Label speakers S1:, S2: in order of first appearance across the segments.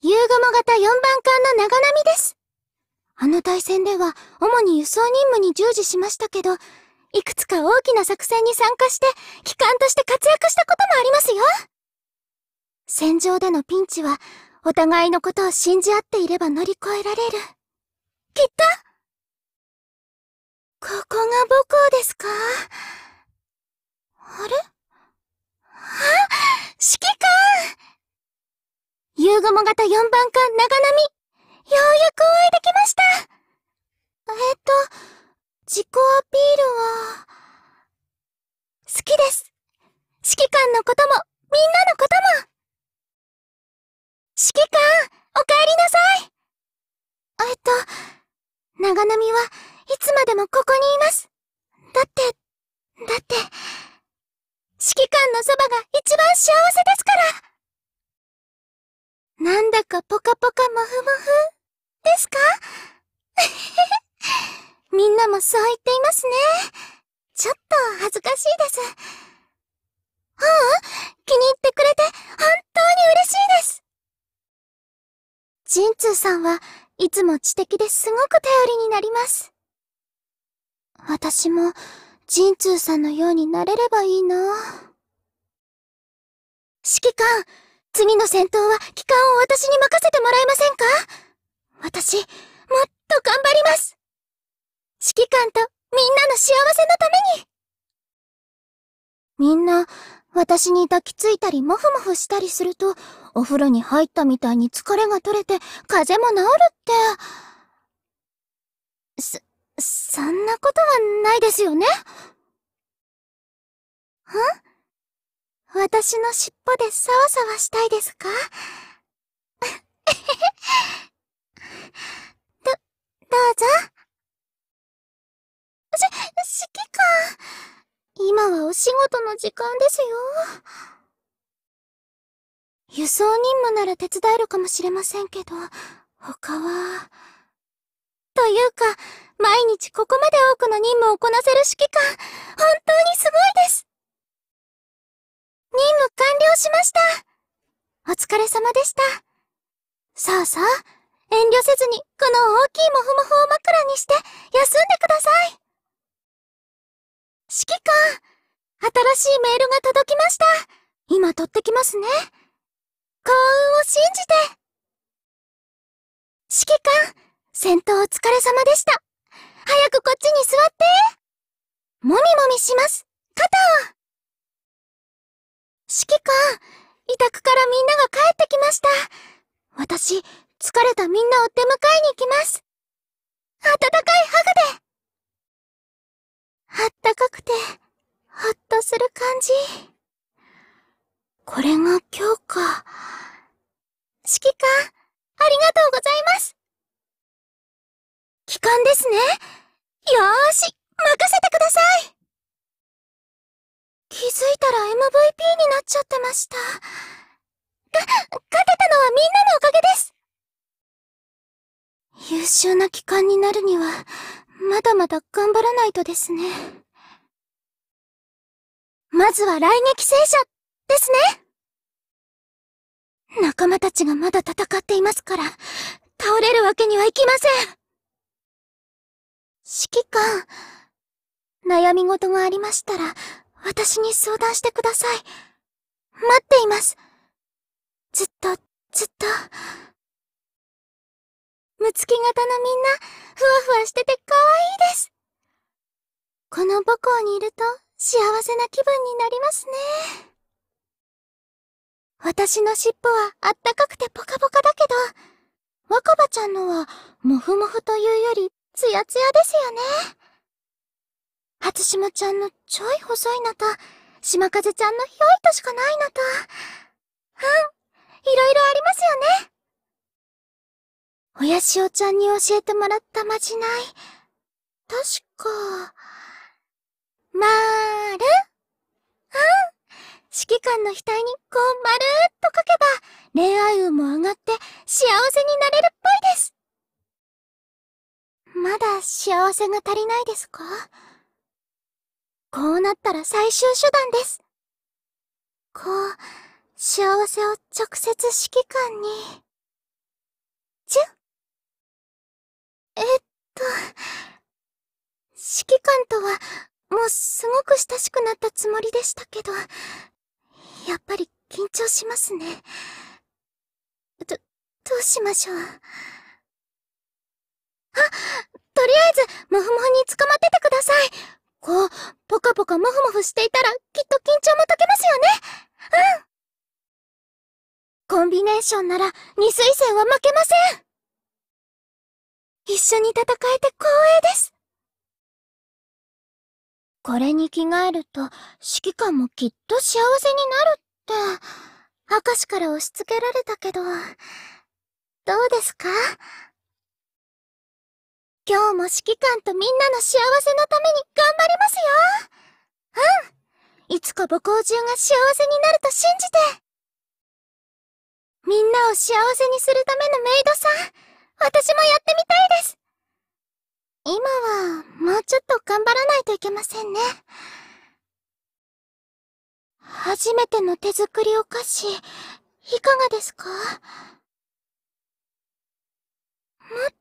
S1: 夕雲型4番艦の長波です。あの対戦では主に輸送任務に従事しましたけど、いくつか大きな作戦に参加して、機関として活躍したこともありますよ。戦場でのピンチは、お互いのことを信じ合っていれば乗り越えられる。きっとここが母校ですかあれあ指揮官雲型4番艦長波、ようやくお会いできましたえっと、自己アピールは、好きです。指揮官のことも、みんなのことも。指揮官、お帰りなさいえっと、長波はいつまでもここにいます。だって、だって、指揮官のそばが一番幸せですからなんだかポカポカもふもふですか みんなもそう言っていますね。ちょっと恥ずかしいです。うん、気に入ってくれて本当に嬉しいです。ジンツーさんはいつも知的ですごく頼りになります。私もジンツーさんのようになれればいいな。指揮官次の戦闘は機関を私に任せてもらえませんか私、もっと頑張ります指揮官とみんなの幸せのためにみんな、私に抱きついたりもふもふしたりすると、お風呂に入ったみたいに疲れが取れて、風邪も治るって。そ、そんなことはないですよねん私の尻尾でサワサワしたいですか ど、どうぞ。し、指揮官。今はお仕事の時間ですよ。輸送任務なら手伝えるかもしれませんけど、他は。というか、毎日ここまで多くの任務をこなせる指揮官、本当にすごいですしました。お疲れ様でした。そうそう。遠慮せずに、この大きいモフモフを枕にして、休んでください。指揮官、新しいメールが届きました。今取ってきますね。幸運を信じて。指揮官、戦闘お疲れ様でした。早くこっちに座って。もみもみします。肩を。指揮官、委託からみんなが帰ってきました。私、疲れたみんなを出迎えに行きます。暖かいハグで。あったかくて、ほっとする感じ。これが今日か。指揮官、ありがとうございます。帰還ですね。よーし、任せてください。気づいたら MVP になっちゃってました。が、勝てたのはみんなのおかげです優秀な機関になるには、まだまだ頑張らないとですね。まずは来撃戦車ですね仲間たちがまだ戦っていますから、倒れるわけにはいきません指揮官、悩み事がありましたら、私に相談してください。待っています。ずっと、ずっと。ムツキ型のみんな、ふわふわしてて可愛いです。この母校にいると幸せな気分になりますね。私の尻尾はあったかくてポカポカだけど、若葉ちゃんのはもふもふというよりツヤツヤですよね。初島ちゃんのちょい細いなた、島風ちゃんのひょいとしかないなた。うん、いろいろありますよね。おやしおちゃんに教えてもらったまじない。確か、まーる。うん。指揮官の額にこうまるっと書けば、恋愛運も上がって幸せになれるっぽいです。まだ幸せが足りないですかこうなったら最終手段です。こう、幸せを直接指揮官に。チュえっと、指揮官とは、もうすごく親しくなったつもりでしたけど、やっぱり緊張しますね。ど、どうしましょう。あ、とりあえず、モフモフに捕まっててションなら二水星は負けません一緒に戦えて光栄ですこれに着替えると指揮官もきっと幸せになるって、明石から押し付けられたけど、どうですか今日も指揮官とみんなの幸せのために頑張りますようんいつか母校中が幸せになると信じてみんなを幸せにするためのメイドさん、私もやってみたいです。今は、もうちょっと頑張らないといけませんね。初めての手作りお菓子、いかがですかもっ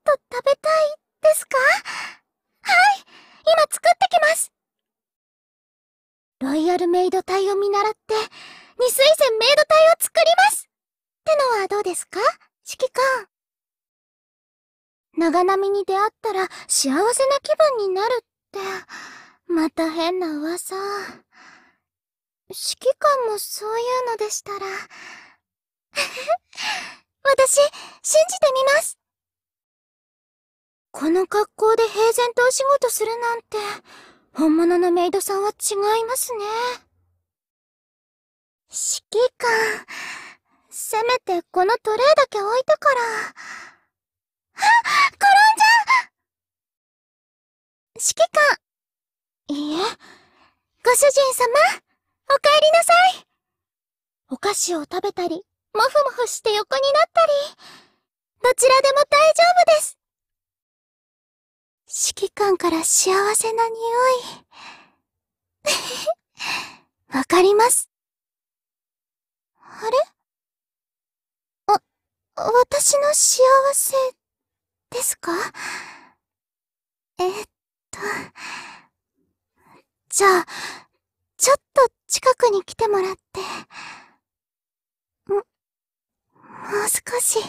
S1: と食べたいですかはい今作ってきますロイヤルメイド隊を見習って、二水仙メイド隊を作りますってのはどうですか指揮官。長波に出会ったら幸せな気分になるって、また変な噂。指揮官もそういうのでしたら。私、信じてみますこの格好で平然とお仕事するなんて、本物のメイドさんは違いますね。指揮官。せめてこのトレイだけ置いたから。あ転んじゃう指揮官。いいえ。ご主人様、お帰りなさい。お菓子を食べたり、もふもふして横になったり、どちらでも大丈夫です。指揮官から幸せな匂い。わかります。あれ私の幸せ、ですかえー、っと、じゃあ、ちょっと近くに来てもらって、も、もう少し。